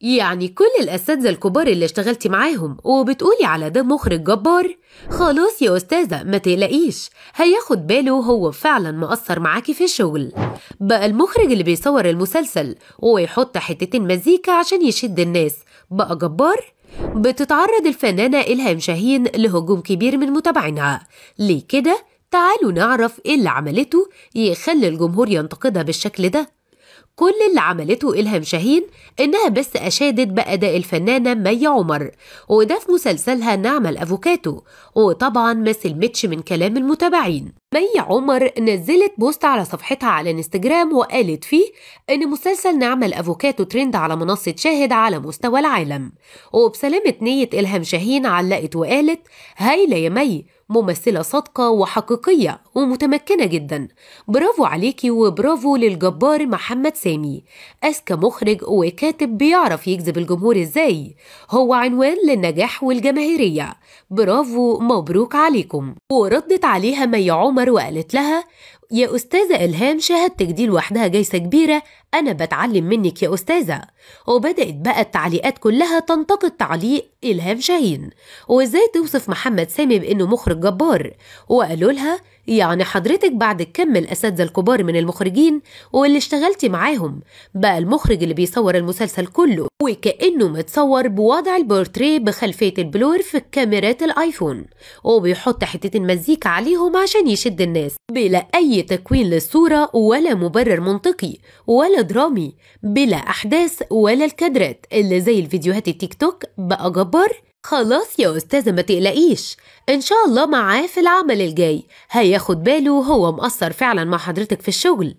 يعني كل الأساتذة الكبار اللي اشتغلتي معاهم وبتقولي على ده مخرج جبار خلاص يا أستاذة ما تقلقيش هياخد باله هو فعلا مقصر معاكي في الشغل بقى المخرج اللي بيصور المسلسل ويحط حتتين مزيكا عشان يشد الناس بقى جبار بتتعرض الفنانة إلهام شاهين لهجوم كبير من متابعينها ليه كده؟ تعالوا نعرف إيه اللي عملته يخلي الجمهور ينتقدها بالشكل ده كل اللي عملته إلهام شاهين إنها بس أشادت بأداء الفنانة مي عمر وده في مسلسلها نعمة الأفوكاتو وطبعا ما سلمتش من كلام المتابعين مي عمر نزلت بوست على صفحتها على انستجرام وقالت فيه إن مسلسل نعمة الأفوكاتو ترند على منصة شاهد على مستوى العالم وبسلامة نية إلهام شاهين علقت وقالت هايلة يا مي ممثلة صادقة وحقيقية ومتمكنة جدا برافو عليكي وبرافو للجبار محمد سامي أذكى مخرج وكاتب بيعرف يجذب الجمهور إزاي هو عنوان للنجاح والجماهيرية برافو مبروك عليكم وردت عليها مي عمر وقالت لها يا أستاذة إلهام شهادتك دي لوحدها جايزة كبيرة أنا بتعلم منك يا أستاذة وبدأت بقى التعليقات كلها تنتقد تعليق إلهام شاهين وإزاي توصف محمد سامي بإنه مخرج جبار وقالوا لها يعني حضرتك بعد كم الأساتذة الكبار من المخرجين واللي اشتغلتي معاهم بقى المخرج اللي بيصور المسلسل كله وكأنه متصور بوضع البورتريه بخلفية البلور في كاميرات الآيفون وبيحط حتتين مزيكا عليهم عشان يشد الناس بلا أي تكوين للصورة ولا مبرر منطقي ولا درامي بلا أحداث ولا الكادرات اللي زي الفيديوهات التيك توك بقى كبر خلاص يا أستاذة ما تقلقيش إن شاء الله معاه في العمل الجاي هياخد باله هو مقصر فعلا مع حضرتك في الشغل